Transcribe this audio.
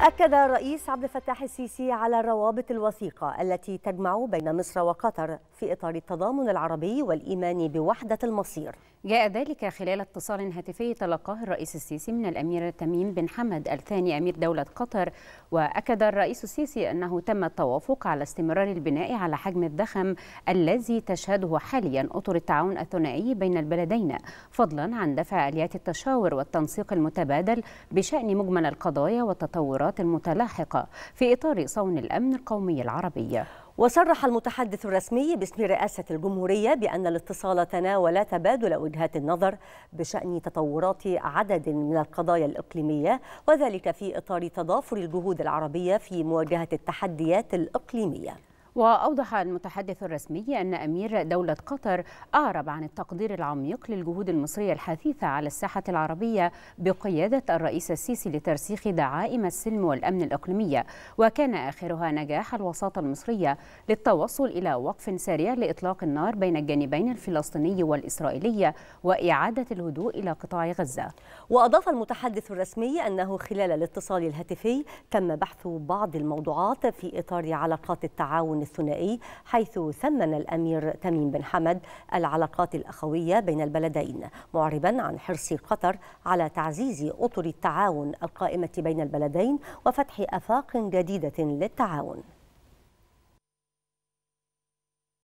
أكد الرئيس عبد الفتاح السيسي على الروابط الوثيقة التي تجمع بين مصر وقطر في إطار التضامن العربي والإيمان بوحدة المصير جاء ذلك خلال اتصال هاتفي تلقاه الرئيس السيسي من الأمير تميم بن حمد الثاني أمير دولة قطر وأكد الرئيس السيسي أنه تم التوافق على استمرار البناء على حجم الضخم الذي تشهده حاليا أطر التعاون الثنائي بين البلدين فضلا عن دفع آليات التشاور والتنسيق المتبادل بشأن مجمل القضايا والتطورات المتطورات المتلاحقة في إطار صون الأمن القومي العربي وصرح المتحدث الرسمي باسم رئاسة الجمهورية بأن الاتصال تناول تبادل وجهات النظر بشأن تطورات عدد من القضايا الإقليمية وذلك في إطار تضافر الجهود العربية في مواجهة التحديات الإقليمية وأوضح المتحدث الرسمي أن أمير دولة قطر أعرب عن التقدير العميق للجهود المصرية الحثيثة على الساحة العربية بقيادة الرئيس السيسي لترسيخ دعائم السلم والأمن الإقليمية وكان آخرها نجاح الوساطة المصرية للتوصل إلى وقف سريع لإطلاق النار بين الجانبين الفلسطيني والإسرائيلي وإعادة الهدوء إلى قطاع غزة وأضاف المتحدث الرسمي أنه خلال الاتصال الهاتفي تم بحث بعض الموضوعات في إطار علاقات التعاون الثنائي حيث ثمن الأمير تميم بن حمد العلاقات الأخوية بين البلدين معربا عن حرص قطر على تعزيز أطر التعاون القائمة بين البلدين وفتح أفاق جديدة للتعاون